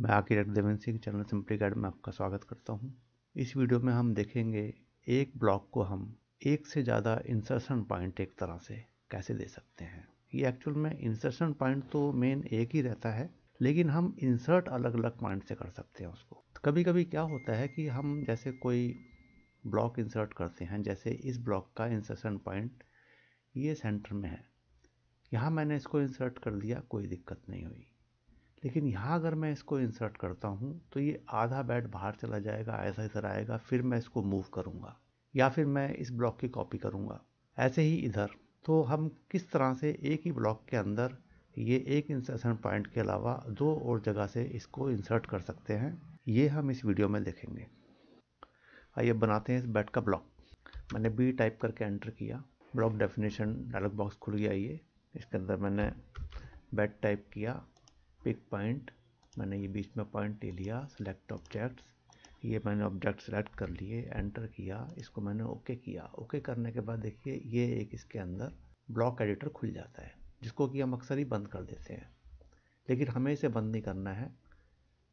मैं Aakir Akdevan Singh channel simply guide में आपका स्वागत करता हूं। इस वीडियो में हम देखेंगे एक ब्लॉक को हम एक से ज़्यादा इंसर्शन पॉइंट एक तरह से कैसे दे सकते हैं ये एक्चुअल में इंसर्शन पॉइंट तो मेन एक ही रहता है लेकिन हम इंसर्ट अलग अलग पॉइंट से कर सकते हैं उसको तो कभी कभी क्या होता है कि हम जैसे कोई ब्लॉक इंसर्ट करते हैं जैसे इस ब्लॉक का इंसर्शन पॉइंट ये सेंटर में है यहाँ मैंने इसको इंसर्ट कर दिया कोई दिक्कत नहीं हुई लेकिन यहाँ अगर मैं इसको इंसर्ट करता हूँ तो ये आधा बैट बाहर चला जाएगा ऐसा इधर आएगा फिर मैं इसको मूव करूँगा या फिर मैं इस ब्लॉक की कॉपी करूँगा ऐसे ही इधर तो हम किस तरह से एक ही ब्लॉक के अंदर ये एक इंसर्शन पॉइंट के अलावा दो और जगह से इसको इंसर्ट कर सकते हैं ये हम इस वीडियो में देखेंगे आइए बनाते हैं इस बैट का ब्लॉक मैंने बी टाइप करके एंटर किया ब्लॉक डेफिनेशन डायलॉग बॉक्स खुल गया ये इसके अंदर मैंने बैट टाइप किया पिक पॉइंट मैंने ये बीच में पॉइंट ले लिया सेलेक्ट ऑब्जेक्ट्स ये मैंने ऑब्जेक्ट सेलेक्ट कर लिए एंटर किया इसको मैंने ओके किया ओके करने के बाद देखिए ये एक इसके अंदर ब्लॉक एडिटर खुल जाता है जिसको कि हम अक्सर ही बंद कर देते हैं लेकिन हमें इसे बंद नहीं करना है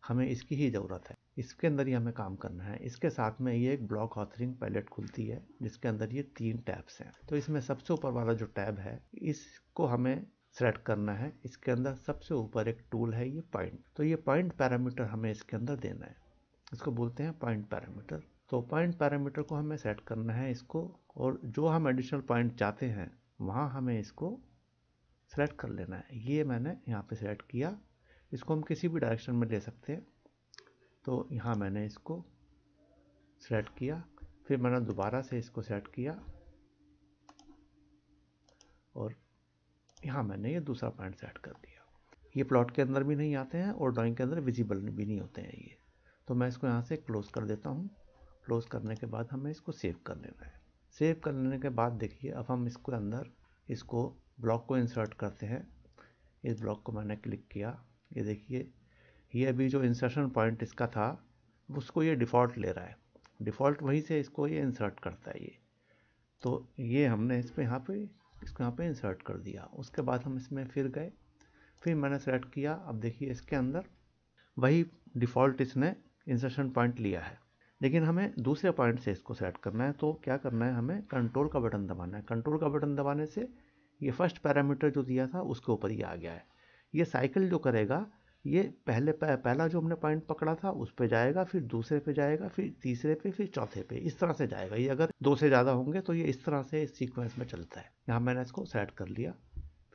हमें इसकी ही ज़रूरत है इसके अंदर ही हमें काम करना है इसके साथ में ये एक ब्लॉक ऑथरिंग पैलेट खुलती है जिसके अंदर ये तीन टैब्स हैं तो इसमें सबसे ऊपर वाला जो टैब है इसको हमें सेलेक्ट करना है इसके अंदर सबसे ऊपर एक टूल है ये पॉइंट तो ये पॉइंट पैरामीटर हमें इसके अंदर देना है इसको बोलते हैं पॉइंट पैरामीटर तो पॉइंट पैरामीटर को हमें सेट करना है इसको और जो हम एडिशनल पॉइंट चाहते हैं वहाँ हमें इसको सेलेक्ट कर लेना है ये मैंने यहाँ पे सेलेक्ट किया इसको हम किसी भी डायरेक्शन में ले सकते हैं तो यहाँ मैंने इसको सेलेक्ट किया फिर मैंने दोबारा से इसको सेट किया और यहाँ मैंने ये दूसरा पॉइंट सेट कर दिया ये प्लॉट के अंदर भी नहीं आते हैं और ड्राइंग के अंदर विजिबल भी नहीं होते हैं ये तो मैं इसको यहाँ से क्लोज़ कर देता हूँ क्लोज़ करने के बाद हमें इसको सेव कर लेना है सेव कर लेने के बाद देखिए अब हम इसको अंदर इसको ब्लॉक को इंसर्ट करते हैं इस ब्लॉक को मैंने क्लिक किया ये देखिए ये अभी जो इंसर्शन पॉइंट इसका था उसको ये डिफ़ॉल्ट ले रहा है डिफ़ॉल्ट वहीं से इसको ये इंसर्ट करता है ये तो ये हमने इस पर यहाँ पर इसको यहाँ पे इंसर्ट कर दिया उसके बाद हम इसमें फिर गए फिर मैंने सेलेक्ट किया अब देखिए इसके अंदर वही डिफ़ॉल्ट इसने इंसर्शन पॉइंट लिया है लेकिन हमें दूसरे पॉइंट से इसको सेलेक्ट करना है तो क्या करना है हमें कंट्रोल का बटन दबाना है कंट्रोल का बटन दबाने से ये फर्स्ट पैरामीटर जो दिया था उसके ऊपर ही आ गया है ये साइकिल जो करेगा ये पहले पहला जो हमने पॉइंट पकड़ा था उस पे जाएगा फिर दूसरे पे जाएगा फिर तीसरे पे फिर चौथे पे इस तरह से जाएगा ये अगर दो से ज़्यादा होंगे तो ये इस तरह से इस सीक्वेंस में चलता है यहाँ मैंने इसको सेट कर लिया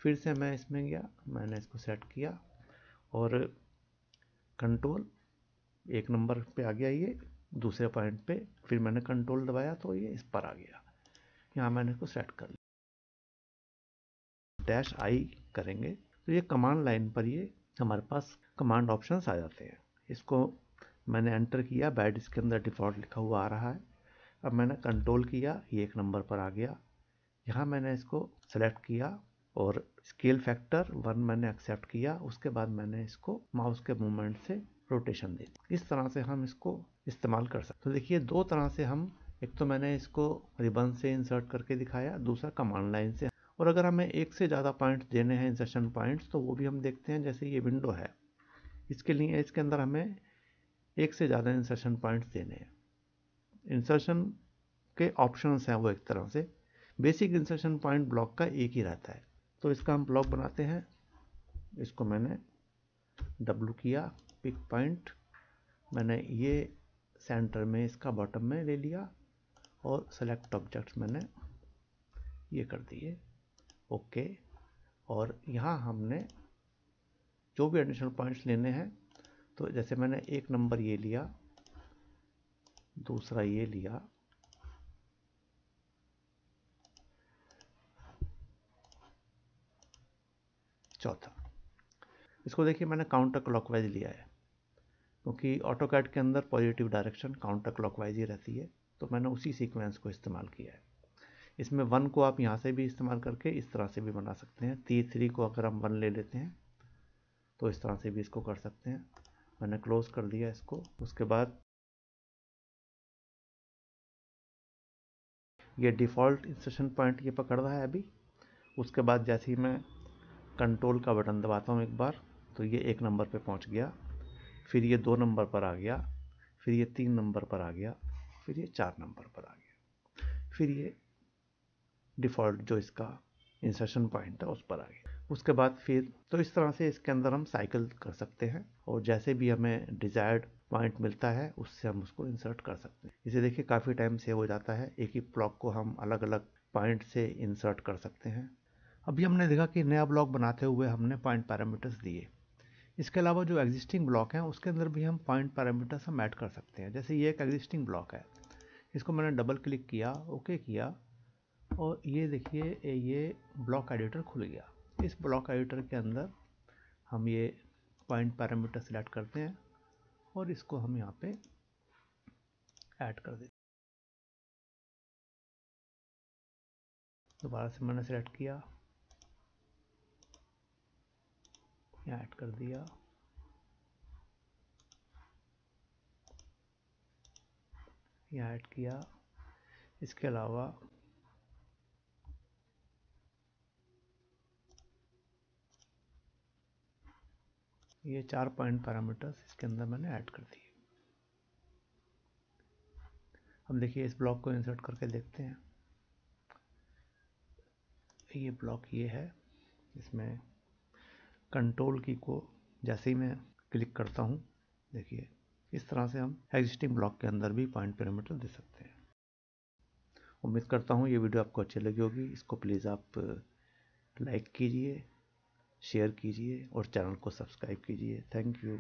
फिर से मैं इसमें गया मैंने इसको सेट किया और कंट्रोल एक नंबर पे आ गया ये दूसरे पॉइंट पे फिर मैंने कंट्रोल दबाया तो ये इस पर आ गया यहाँ मैंने इसको सेट कर लिया डैश आई करेंगे तो ये कमांड लाइन पर ये हमारे पास कमांड ऑप्शंस आ जाते हैं इसको मैंने एंटर किया बैड इसके अंदर डिफ़ॉल्ट लिखा हुआ आ रहा है अब मैंने कंट्रोल किया ये एक नंबर पर आ गया यहाँ मैंने इसको सेलेक्ट किया और स्केल फैक्टर वन मैंने एक्सेप्ट किया उसके बाद मैंने इसको माउस के मूवमेंट से रोटेशन दे इस तरह से हम इसको इस्तेमाल कर सकते तो देखिए दो तरह से हम एक तो मैंने इसको रिबन से इंसर्ट करके दिखाया दूसरा कमांड लाइन से और अगर हमें एक से ज़्यादा पॉइंट्स देने हैं इंसर्शन पॉइंट्स तो वो भी हम देखते हैं जैसे ये विंडो है इसके लिए इसके अंदर हमें एक से ज़्यादा इंसर्शन पॉइंट्स देने हैं इंसर्शन के ऑप्शंस हैं वो एक तरह से बेसिक इंसर्शन पॉइंट ब्लॉक का एक ही रहता है तो इसका हम ब्लॉक बनाते हैं इसको मैंने डब्लू किया पिक पॉइंट मैंने ये सेंटर में इसका बॉटम में ले लिया और सेलेक्ट ऑब्जेक्ट्स मैंने ये कर दिए ओके और यहाँ हमने जो भी एडमिशन पॉइंट्स लेने हैं तो जैसे मैंने एक नंबर ये लिया दूसरा ये लिया चौथा इसको देखिए मैंने काउंटर क्लॉकवाइज लिया है क्योंकि ऑटो कैट के अंदर पॉजिटिव डायरेक्शन काउंटर क्लॉकवाइज ही रहती है तो मैंने उसी सीक्वेंस को इस्तेमाल किया है इसमें वन को आप यहाँ से भी इस्तेमाल करके इस तरह से भी बना सकते हैं टी थ्री को अगर हम वन ले लेते हैं तो इस तरह से भी इसको कर सकते हैं मैंने क्लोज कर दिया इसको उसके बाद ये डिफ़ॉल्ट इंस्टेशन पॉइंट ये पकड़ रहा है अभी उसके बाद जैसे ही मैं कंट्रोल का बटन दबाता हूँ एक बार तो ये एक नंबर पे पहुँच गया फिर ये दो नंबर पर आ गया फिर ये तीन नंबर पर आ गया फिर ये चार नंबर पर आ गया फिर ये डिफ़ॉल्ट जो इसका इंसर्शन पॉइंट है उस पर आ गया उसके बाद फिर तो इस तरह से इसके अंदर हम साइकिल कर सकते हैं और जैसे भी हमें डिज़ायर्ड पॉइंट मिलता है उससे हम उसको इंसर्ट कर सकते हैं इसे देखिए काफ़ी टाइम सेव हो जाता है एक ही ब्लॉक को हम अलग अलग पॉइंट से इंसर्ट कर सकते हैं अभी हमने देखा कि नया ब्लॉक बनाते हुए हमने पॉइंट पैरामीटर्स दिए इसके अलावा जो एग्जिस्टिंग ब्लॉक हैं उसके अंदर भी हम पॉइंट पैरामीटर्स हम ऐड कर सकते हैं जैसे ये एक एग्जिस्टिंग ब्लॉक है इसको मैंने डबल क्लिक किया ओके किया और ये देखिए ये ब्लॉक एडिटर खुल गया इस ब्लॉक एडिटर के अंदर हम ये पॉइंट पैरामीटर सिलेक्ट करते हैं और इसको हम यहाँ पे ऐड कर देते हैं दोबारा से मैंने सेलेक्ट किया ऐड कर दिया यहाँ ऐड किया इसके अलावा ये चार पॉइंट पैरामीटर्स इसके अंदर मैंने ऐड कर दिए अब देखिए इस ब्लॉक को इंसर्ट करके देखते हैं ये ब्लॉक ये है इसमें कंट्रोल की को जैसे ही मैं क्लिक करता हूँ देखिए इस तरह से हम एग्जिस्टिंग ब्लॉक के अंदर भी पॉइंट पैरामीटर दे सकते हैं उम्मीद करता हूँ ये वीडियो आपको अच्छी लगी होगी इसको प्लीज़ आप लाइक कीजिए शेयर कीजिए और चैनल को सब्सक्राइब कीजिए थैंक यू